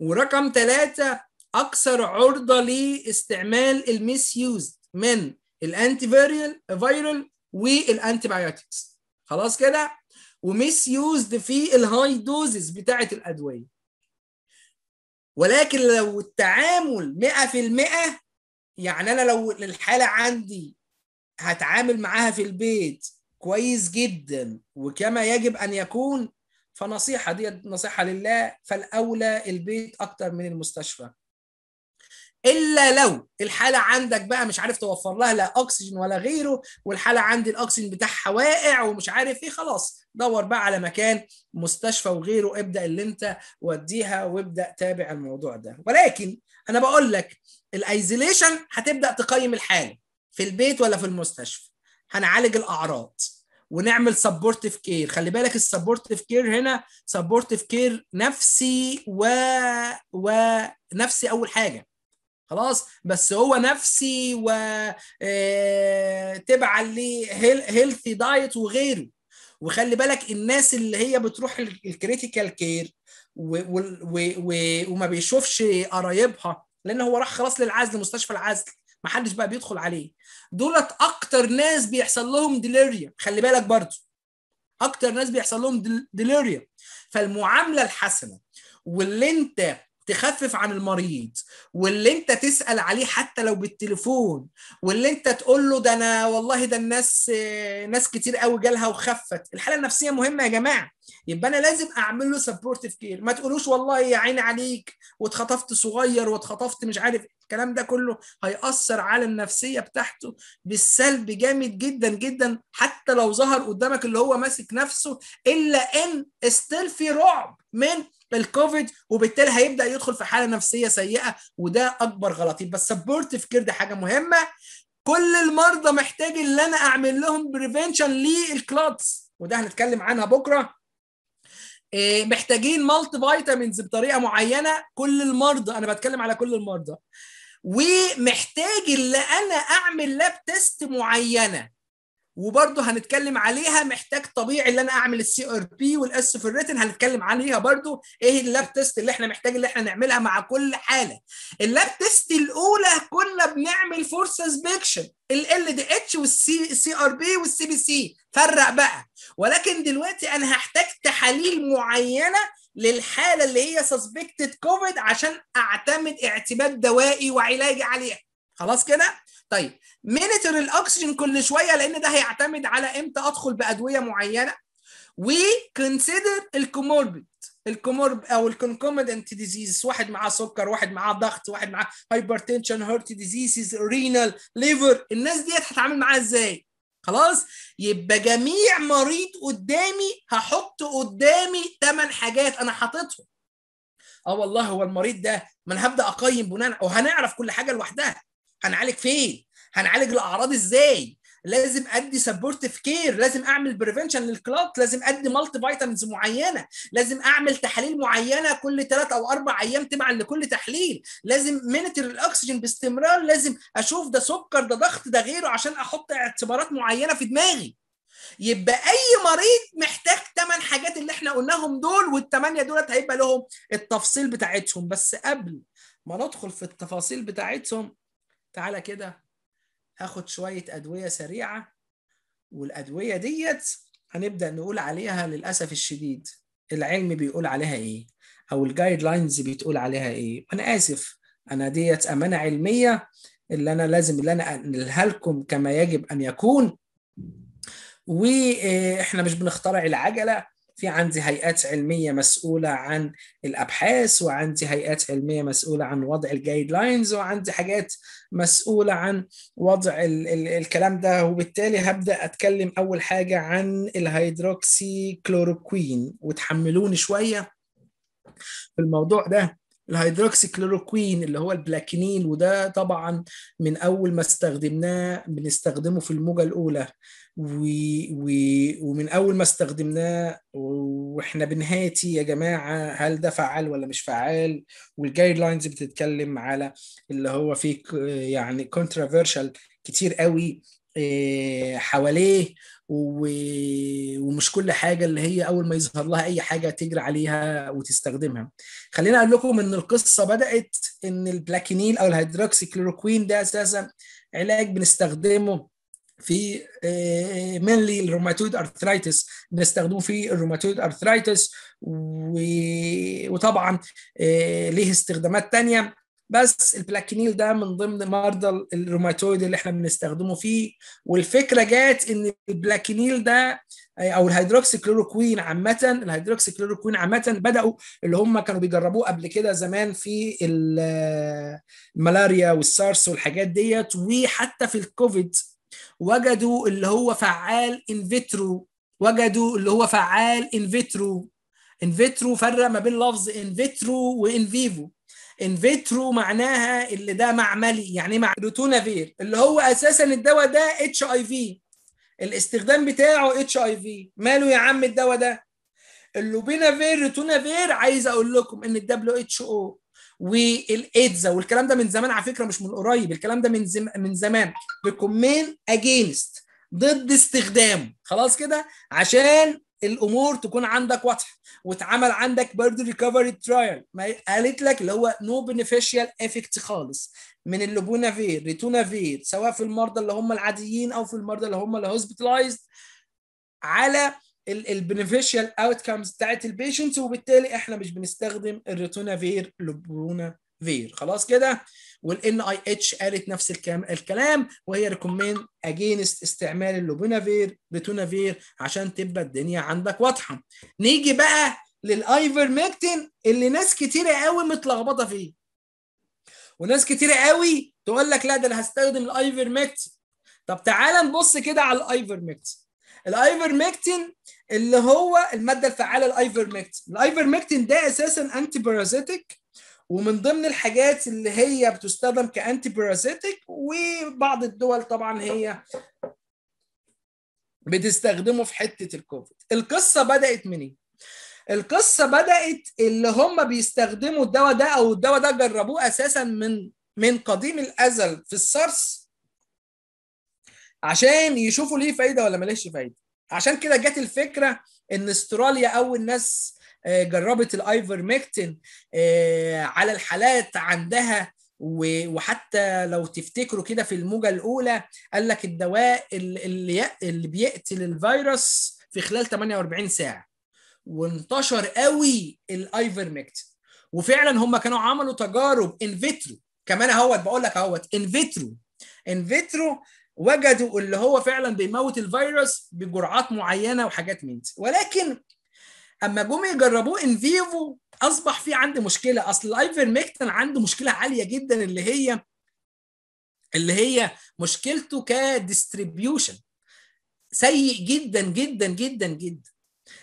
ورقم ثلاثة اكثر عرضه لاستعمال الميس يوز من الانتي فيرال فيرال والانتي بايوتكس خلاص كده وميس يوزد في الهاي دوزز بتاعه الادويه ولكن لو التعامل 100% يعني انا لو الحاله عندي هتعامل معاها في البيت كويس جدا وكما يجب ان يكون فنصيحه دي نصيحه لله فالاولى البيت اكتر من المستشفى الا لو الحاله عندك بقى مش عارف توفر لها لا اكسجين ولا غيره والحاله عندي الاكسجين بتاعها واقع ومش عارف ايه خلاص دور بقى على مكان مستشفى وغيره ابدا اللي انت وديها وابدا تابع الموضوع ده ولكن انا بقول لك الايزوليشن هتبدا تقيم الحاله في البيت ولا في المستشفى هنعالج الاعراض ونعمل سبورتيف كير خلي بالك السبورتيف كير هنا سبورتيف كير نفسي و ونفسي اول حاجه خلاص بس هو نفسي و تبع لهيلثي دايت وغيره وخلي بالك الناس اللي هي بتروح الكريتيكال كير وما بيشوفش قرايبها لان هو راح خلاص للعزل مستشفى العزل ما حدش بقى بيدخل عليه دولت اكتر ناس بيحصل لهم ديليريا خلي بالك برضو اكتر ناس بيحصل لهم ديليريا فالمعامله الحسنه واللي انت تخفف عن المريض واللي انت تسال عليه حتى لو بالتليفون واللي انت تقول له ده انا والله ده الناس ناس كتير قوي جالها وخفت الحاله النفسيه مهمه يا جماعه يبقى انا لازم اعمل له سبورتيف كير ما تقولوش والله يا عيني عليك واتخطفت صغير واتخطفت مش عارف الكلام ده كله هيأثر على النفسيه بتاعته بالسلب جامد جدا جدا حتى لو ظهر قدامك اللي هو ماسك نفسه الا ان استيل في رعب من الكوفيد وبالتالي هيبدا يدخل في حاله نفسيه سيئه وده اكبر غلط يبقى السبورتيف كير ده حاجه مهمه كل المرضى محتاج ان انا اعمل لهم بريفنشن للكلوتس وده هنتكلم عنها بكره آه، محتاجين مالتي فيتامينز بطريقه معينه كل المرضى انا بتكلم على كل المرضى ومحتاج ان انا اعمل لاب تيست معينه وبرضه هنتكلم عليها محتاج طبيعي ان انا اعمل السي ار بي والاس في الريتن هنتكلم عليها برضه ايه اللاب تيست اللي احنا محتاج اللي احنا نعملها مع كل حاله اللاب تيست الاولى كنا بنعمل فور سسبكشن ال دي اتش والسي سي ار بي والسي بي سي فرق بقى ولكن دلوقتي انا هحتاج تحاليل معينه للحاله اللي هي سسبكتد كوفيد عشان اعتمد اعتماد دوائي وعلاجي عليها خلاص كده طيب مينتر الاكسجين كل شويه لان ده هيعتمد على امتى ادخل بادويه معينه وكونسيدر الكوموربيد الكومورب او الكونكومدنت ديزيز واحد معاه سكر واحد معاه ضغط واحد معاه هايبرتنشن هيرت ديزيز رينال ليفر الناس ديت هتعامل معاها ازاي خلاص يبقى جميع مريض قدامي هحط قدامي ثمان حاجات انا حاططهم اه والله هو المريض ده ما انا هبدا اقيم بناء وهنعرف كل حاجه لوحدها هنعالج فين هنعالج الاعراض ازاي لازم ادي سبورتيف كير لازم اعمل بريفنشن للكلات لازم ادي مالتي فيتامينز معينه لازم اعمل تحاليل معينه كل ثلاث او اربع ايام تبعا لكل تحليل لازم مينتر الاكسجين باستمرار لازم اشوف ده سكر ده ضغط ده غيره عشان احط اعتبارات معينه في دماغي يبقى اي مريض محتاج ثمان حاجات اللي احنا قلناهم دول والثمانيه دولت هيبقى لهم التفصيل بتاعتهم بس قبل ما ندخل في التفاصيل بتاعتهم تعالى كده اخد شويه ادويه سريعه والادويه ديت هنبدا نقول عليها للاسف الشديد العلم بيقول عليها ايه او الجايد لاينز بتقول عليها ايه انا اسف انا ديت امانه علميه اللي انا لازم اللي انا انقلها لكم كما يجب ان يكون واحنا مش بنخترع العجله في عندي هيئات علميه مسؤوله عن الابحاث وعندي هيئات علميه مسؤوله عن وضع الجايد لاينز وعندي حاجات مسؤوله عن وضع ال ال الكلام ده وبالتالي هبدا اتكلم اول حاجه عن الهيدروكسي كلوروكوين وتحملوني شويه في الموضوع ده الهيدروكسي كلوروكوين اللي هو البلاكنين وده طبعا من اول ما استخدمناه بنستخدمه في الموجه الاولى و... و... ومن اول ما استخدمناه واحنا بنهاتي يا جماعه هل ده فعال ولا مش فعال والجايد لاينز بتتكلم على اللي هو في يعني كونترافيرشال كتير قوي آه، حواليه ومش كل حاجه اللي هي اول ما يظهر لها اي حاجه تجري عليها وتستخدمها. خليني اقول لكم ان القصه بدات ان البلاكينيل او الهيدروكسي كلوروكوين ده اساسا علاج بنستخدمه في مينلي الروماتويد ارثرايتس بنستخدمه في الروماتويد ارثرايتس وطبعا آه، ليه استخدامات تانية بس البلاكينيل ده من ضمن مرضى الروماتويد اللي احنا بنستخدمه فيه والفكره جات ان البلاكينيل ده آه، او الهيدروكسيكلوروكوين عامه الهيدروكسيكلوروكوين عامه بداوا اللي هم كانوا بيجربوه قبل كده زمان في الملاريا آه، والسارس والحاجات ديت وحتى في الكوفيد وجدوا اللي هو فعال ان فيترو وجدوا اللي هو فعال ان فيترو ان فيترو فرق ما بين لفظ ان فيترو وان فيفو ان فيترو معناها اللي ده معملي يعني إيه مع روتونافير اللي هو اساسا الدواء ده اتش اي في الاستخدام بتاعه اتش اي في ماله يا عم الدواء ده اللوبينافير روتونافير عايز اقول لكم ان الدبليو اتش او والايدزا والكلام ده من زمان على فكره مش من قريب الكلام ده من زم... من زمان بكمين اجينست ضد استخدامه خلاص كده عشان الامور تكون عندك واضحه واتعمل عندك برضه ريكفري ترايل ما قالت لك اللي هو نو بنفيشال افكت خالص من اللوبونافير ريتونافير سواء في المرضى اللي هم العاديين او في المرضى اللي هم اللي على البنفيشال اوت كامز بتاعت البيشنت وبالتالي احنا مش بنستخدم الريتونافير لوبونافير خلاص كده والان اي اتش قالت نفس الكلام وهي ريكومند اجينست استعمال اللوبونافير بتونافير عشان تبقى الدنيا عندك واضحه نيجي بقى للايفرميكتين اللي ناس كتيره قوي متلخبطه فيه وناس كتيره قوي تقول لك لا ده انا هستخدم الايفرميكتين. طب تعال نبص كده على الايفرميكتين. الايفرميكتين اللي هو الماده الفعاله الايفرميكتين. الايفرميكتين ده اساسا انتي بارازيتيك ومن ضمن الحاجات اللي هي بتستخدم كانتي باراسيتك وبعض الدول طبعا هي بتستخدمه في حته الكوفيد القصه بدات منين القصه بدات اللي هم بيستخدموا الدواء ده او الدواء ده جربوه اساسا من من قديم الازل في السارس عشان يشوفوا ليه فايده ولا مالهش فايده عشان كده جت الفكره ان استراليا اول ناس آه، جربت الايفرمكتين آه، على الحالات عندها وحتى لو تفتكروا كده في الموجه الاولى قال لك الدواء اللي اللي بيقتل الفيروس في خلال 48 ساعه وانتشر قوي الايفرمكتين وفعلا هم كانوا عملوا تجارب ان فيترو كمان اهوت بقول لك اهوت ان فيترو ان فيترو وجدوا اللي هو فعلا بيموت الفيروس بجرعات معينه وحاجات من ولكن اما جم يجربوه ان فيفو اصبح في عندي مشكله اصل الايفرمكتن عنده مشكله عاليه جدا اللي هي اللي هي مشكلته كديستريبيوشن سيء جدا جدا جدا جدا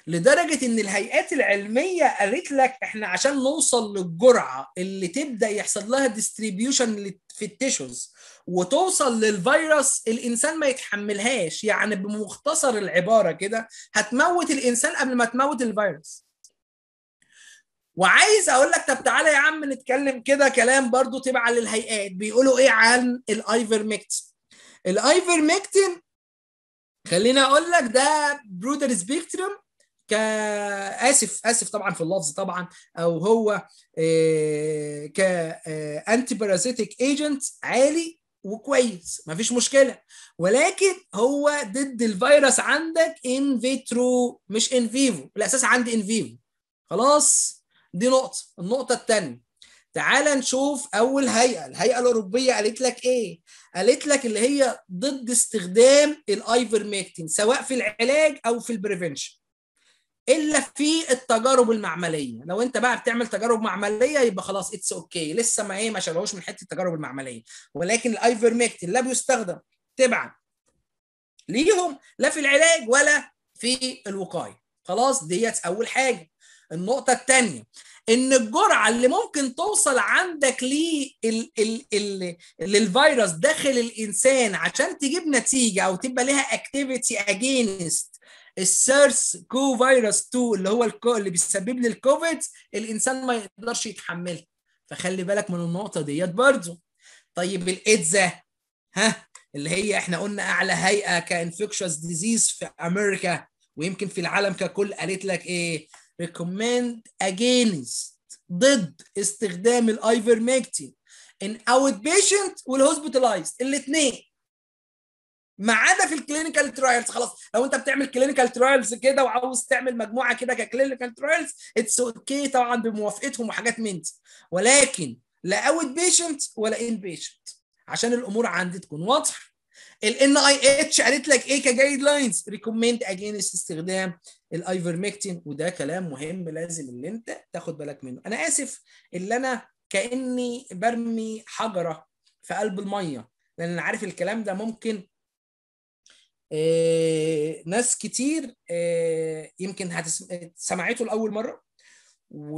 لدرجه ان الهيئات العلميه قالت لك احنا عشان نوصل للجرعه اللي تبدا يحصل لها ديستريبيوشن في التيشوز وتوصل للفيروس الانسان ما يتحملهاش يعني بمختصر العباره كده هتموت الانسان قبل ما تموت الفيروس وعايز اقول لك طب تعالى يا عم نتكلم كده كلام برضو تبع للهيئات بيقولوا ايه عن الايفرمكتين الايفرمكتين خليني اقول لك ده برودر سبيكتروم كاسف اسف طبعا في اللفظ طبعا او هو كانتي باراسيتك ايجنت عالي وكويس مفيش مشكله ولكن هو ضد الفيروس عندك ان فيترو مش ان فيفو بالاساس عندي ان فيفو خلاص دي نقطه النقطه الثانيه تعال نشوف اول هيئه الهيئه الاوروبيه قالت لك ايه قالت لك اللي هي ضد استخدام الايفرميكتين سواء في العلاج او في البريفنشن الا في التجارب المعمليه لو انت بقى بتعمل تجارب معمليه يبقى خلاص اتس اوكي okay. لسه ما ايه ما شبهوش من حته التجارب المعمليه ولكن الايفرميكتين لا بيستخدم تبعا ليهم لا في العلاج ولا في الوقايه خلاص ديت اول حاجه النقطه الثانيه ان الجرعه اللي ممكن توصل عندك للفيروس داخل الانسان عشان تجيب نتيجه او تبقى لها اكتيفيتي اجينست السيرس كو فيروس 2 اللي هو الكو اللي بيسبب لي الكوفيد الانسان ما يقدرش يتحملها فخلي بالك من النقطه ديت برضه طيب الايدزا ها اللي هي احنا قلنا اعلى هيئه كانفكشوس ديزيز في امريكا ويمكن في العالم ككل قالت لك ايه ريكومند اجينست ضد استخدام الايفرميكتين ان اوت بيشنت والهوسبيتالايزد الاثنين ما عدا في الكلينيكال ترايلز خلاص لو انت بتعمل كلينيكال ترايلز كده وعاوز تعمل مجموعه كده ككلينيكال ترايلز اتس اوكي طبعا بموافقتهم وحاجات من دي ولكن لا اوت بيشنت ولا ان بيشنت عشان الامور عندي تكون واضحه الان اي اتش قالت لك ايه كجايد لاينز ريكومند اجينست استخدام الايفرميكتين وده كلام مهم لازم ان انت تاخد بالك منه انا اسف اللي انا كاني برمي حجره في قلب الميه لان انا عارف الكلام ده ممكن آه، ناس كتير آه، يمكن سمعته لاول مره و...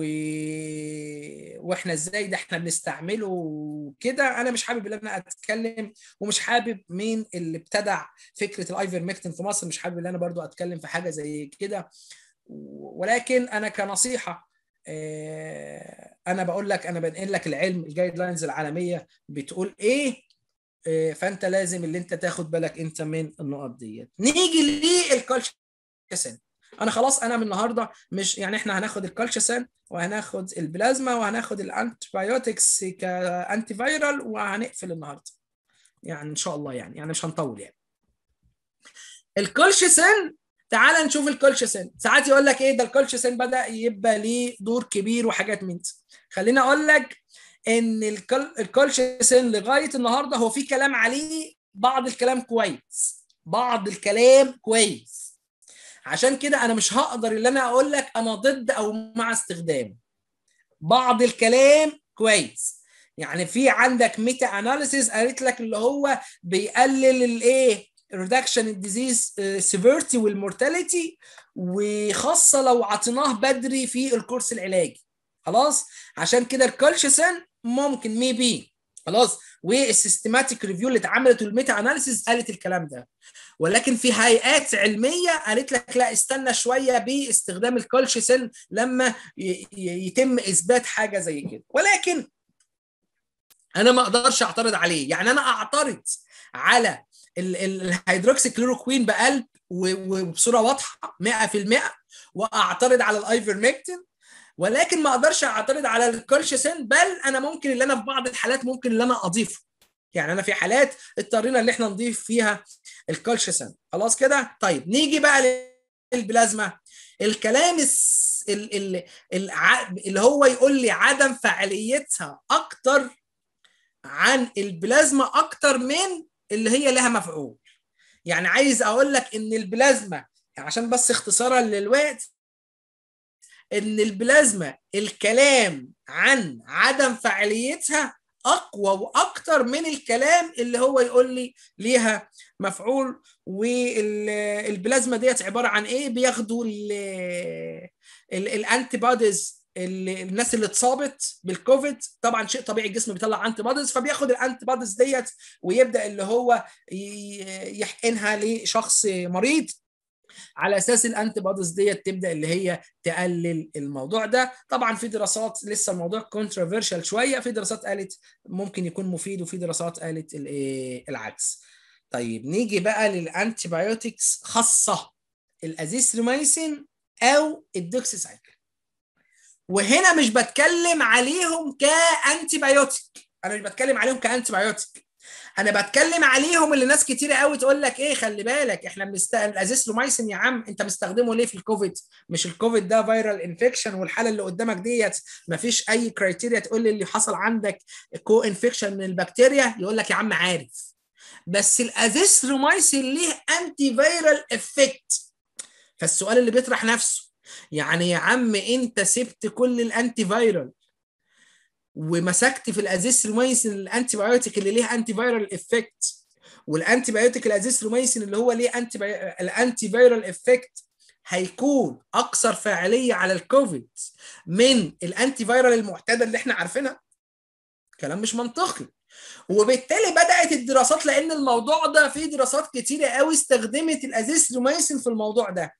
واحنا ازاي ده احنا بنستعمله وكده انا مش حابب ان انا اتكلم ومش حابب مين اللي ابتدع فكره الايفرميكتين في مصر مش حابب ان انا برضو اتكلم في حاجه زي كده ولكن انا كنصيحه آه، انا بقول لك انا بنقل لك العلم الجايد لاينز العالميه بتقول ايه آه، فانت لازم اللي انت تاخد بالك انت من النقط ديت نيجي للكالتشر انا خلاص انا من النهارده مش يعني احنا هناخد الكالتشر وهناخد البلازما وهناخد الانتيبيوتكس كانتي فايرال وهنقفل النهارده يعني ان شاء الله يعني يعني مش هنطول يعني الكالتشر تعال نشوف الكولشيسين ساعات يقول لك ايه ده الكولشيسين بدا يبقى ليه دور كبير وحاجات من دي خليني اقول لك ان الكالشيسن لغايه النهارده هو في كلام عليه بعض الكلام كويس بعض الكلام كويس عشان كده انا مش هقدر اللي انا اقول لك انا ضد او مع استخدامه بعض الكلام كويس يعني في عندك ميتا اناليسيز قالت لك اللي هو بيقلل الايه ريدكشن الديزيز سيفيرتي والمورتاليتي وخاصه لو عطيناه بدري في الكورس العلاجي خلاص عشان كده الكالشيسن ممكن مي بي خلاص والسيستماتيك ريفيو اللي اتعملت والميتا اناليسيز قالت الكلام ده ولكن في هيئات علميه قالت لك لا استنى شويه باستخدام الكولش سيل لما يتم اثبات حاجه زي كده ولكن انا ما اقدرش اعترض عليه يعني انا اعترض على الهيدروكسي كلوروكوين بقلب وبصوره واضحه 100% واعترض على الايفرميكتين ولكن ما اقدرش اعترض على الكولش سن بل انا ممكن اللي انا في بعض الحالات ممكن اللي انا اضيفه يعني انا في حالات اضطرينا ان احنا نضيف فيها الكولش سن خلاص كده طيب نيجي بقى للبلازما الكلام اللي, اللي هو يقول لي عدم فعاليتها اكتر عن البلازما اكتر من اللي هي لها مفعول يعني عايز اقول لك ان البلازما عشان بس اختصارا للوقت ان البلازما الكلام عن عدم فعاليتها اقوى واكتر من الكلام اللي هو يقول لي ليها مفعول والبلازما ديت عباره عن ايه بياخدوا الانتي بوديز الناس اللي اتصابت بالكوفيد طبعا شيء طبيعي الجسم بيطلع انتي بوديز فبياخد الانتي بوديز ديت ويبدا اللي هو يحقنها لشخص مريض على اساس الانتي بودز ديت تبدا اللي هي تقلل الموضوع ده طبعا في دراسات لسه الموضوع كونترفيرشال شويه في دراسات قالت ممكن يكون مفيد وفي دراسات قالت إيه، العكس طيب نيجي بقى للانتي بايوتكس خاصه الازيثروميسين او الدوكسيسايكل وهنا مش بتكلم عليهم كانتي بايوتيك انا مش بتكلم عليهم كانتي بايوتيك انا بتكلم عليهم اللي ناس كتيره قوي تقول لك ايه خلي بالك احنا بنست الازيثرومايسين يا عم انت مستخدمه ليه في الكوفيد مش الكوفيد ده فيرال انفكشن والحاله اللي قدامك ديت مفيش اي كرايتيريا تقول لي اللي حصل عندك كو انفكشن من البكتيريا يقول لك يا عم عارف بس الازيثرومايسين ليه انتي فيرال افكت فالسؤال اللي بيطرح نفسه يعني يا عم انت سبت كل الانتي فيرال ومسكت في الازيثروميسين بايوتيك اللي ليه انتي فايرال افكت والانتي بايوتيك الازيثروميسين اللي هو ليه انتي الانتي فيرال افكت هيكون اكثر فاعليه على الكوفيد من الانتي فيرال المعتاده اللي احنا عارفينها كلام مش منطقي وبالتالي بدات الدراسات لان الموضوع ده في دراسات كتيره قوي استخدمت الازيثروميسين في الموضوع ده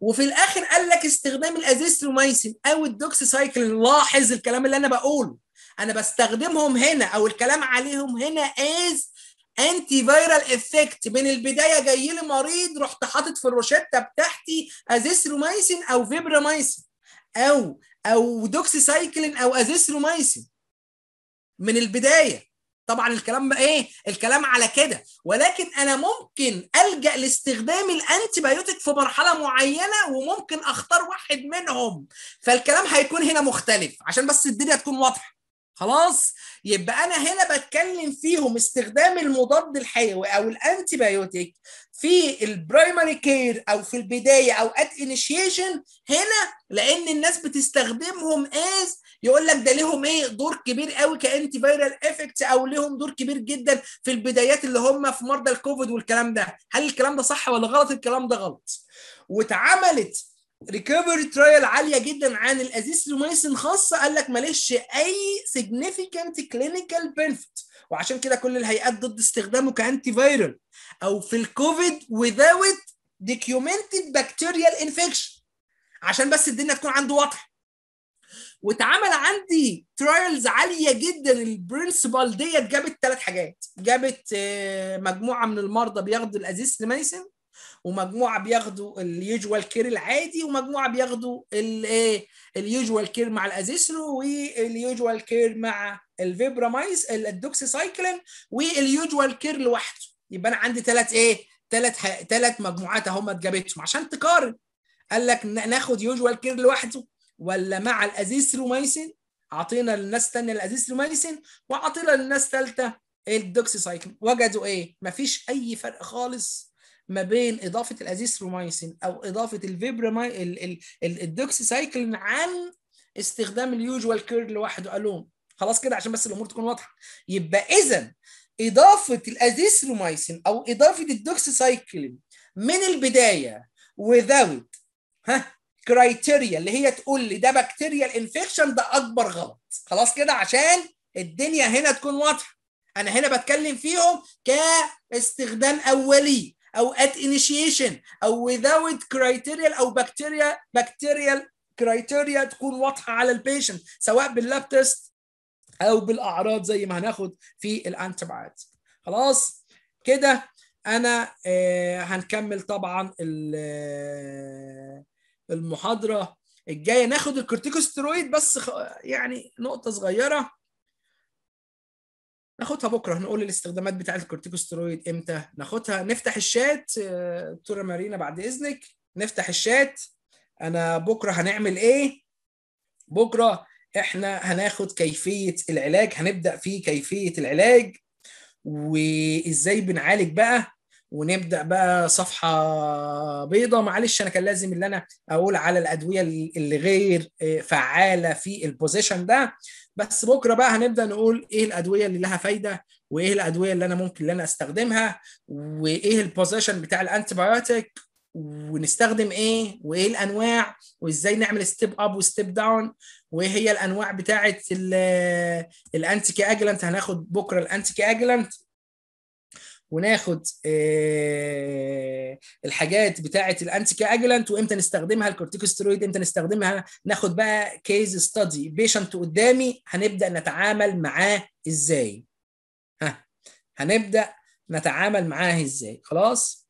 وفي الاخر قال لك استخدام الازيثروميسين او الدوكس سايكل لاحظ الكلام اللي انا بقوله انا بستخدمهم هنا او الكلام عليهم هنا از انتي فيرال افكت من البدايه جاي لي مريض رحت حاطط في الروشته بتاعتي ازيثروميسين او فيبرامايسين او او دوكسي سايكلين او ازيثروميسين من البدايه طبعا الكلام ايه الكلام على كده ولكن انا ممكن الجا لاستخدام الانتي بايوتيك في مرحله معينه وممكن اختار واحد منهم فالكلام هيكون هنا مختلف عشان بس الدنيا تكون واضحه خلاص يبقى انا هنا بتكلم فيهم استخدام المضاد الحيوي او الانتي بايوتيك في البرايمري كير او في البدايه او ات انيشيشن هنا لان الناس بتستخدمهم از يقول لك ده ليهم ايه دور كبير قوي كانتي فيرال افكت او ليهم دور كبير جدا في البدايات اللي هم في مرضى الكوفيد والكلام ده هل الكلام ده صح ولا غلط الكلام ده غلط واتعملت ريكفري ترايل عاليه جدا عن الازيثروميسين خاصه قال لك ماليش اي سيجنيفيكانت كلينيكال بنفيت وعشان كده كل الهيئات ضد استخدامه كانتي فايرال او في الكوفيد وذاوت دوكيومنتد بكتيريال انفكشن عشان بس الدنيا تكون عنده واضحه واتعمل عندي ترايلز عاليه جدا البرنسبال ديت جابت ثلاث حاجات جابت آه، مجموعه من المرضى بياخدوا الازيثروميسين ومجموعه بياخدوا اليوجوال كير العادي ومجموعه بياخدوا الايه اليوجوال كير مع الازيسرو واليوجوال كير مع الفيبرامايز الدوكسيسايكلين واليوجوال كير لوحده يبقى انا عندي ثلاث ايه ثلاث ثلاث مجموعات اهم اتجابتهم عشان تقارن قال لك ناخد يوجوال كير لوحده ولا مع الازيثرومايسين اعطينا للناس الثانيه الازيثرومايسين واعطينا للناس الثالثه الدوكسيسايكلين وجدوا ايه مفيش اي فرق خالص ما بين اضافه الازيثرومايسين او اضافه الفيبرماي الدوكسيسايكلين عن استخدام اليوجوال كير لوحده الون خلاص كده عشان بس الامور تكون واضحه يبقى اذا اضافه الازيثرومايسين او اضافه الدوكسيسايكلين من البدايه وذاوت ها كرايتيريا اللي هي تقول لي ده بكتيريا انفكشن ده اكبر غلط خلاص كده عشان الدنيا هنا تكون واضحه انا هنا بتكلم فيهم كاستخدام اولي او at initiation او without criteria او بكتيريا bacterial criteria تكون واضحه على البيشنت سواء باللاب تيست او بالاعراض زي ما هناخد في الانتبعات خلاص كده انا آه، هنكمل طبعا آه، المحاضره الجايه ناخد الكورتيكوسترويد بس يعني نقطه صغيره ناخدها بكره نقول الاستخدامات بتاعه الكورتيكوسترويد امتى ناخدها نفتح الشات دكتوره آه، مارينا بعد اذنك نفتح الشات انا بكره هنعمل ايه بكره احنا هناخد كيفيه العلاج هنبدا في كيفيه العلاج وازاي بنعالج بقى ونبدا بقى صفحه بيضاء معلش انا كان لازم اللي انا اقول على الادويه اللي غير آه، فعاله في البوزيشن ده بس بكره بقى هنبدا نقول ايه الادويه اللي لها فايده وايه الادويه اللي انا ممكن اللي انا استخدمها وايه البوزيشن بتاع الانتي بايوتيك ونستخدم ايه وايه الانواع وازاي نعمل ستيب اب وستيب داون وايه هي الانواع بتاعه الانتي كاجلانت هناخد بكره الانتي كاجلانت وناخد آه، الحاجات بتاعه الانتي اجلانت وامتى نستخدمها الكورتيكوسترويد امتى نستخدمها ناخد بقى كيس ستادي بيشنت قدامي هنبدا نتعامل معاه ازاي ها هنبدا نتعامل معاه ازاي خلاص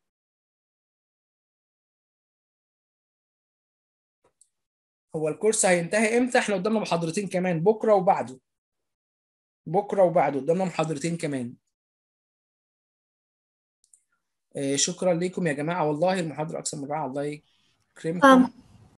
هو الكورس هينتهي امتى احنا قدامنا محاضرتين كمان بكره وبعده بكره وبعده قدامنا محاضرتين كمان آه، شكرا لكم يا جماعه والله المحاضره اكثر من رائعه الله يكرمكم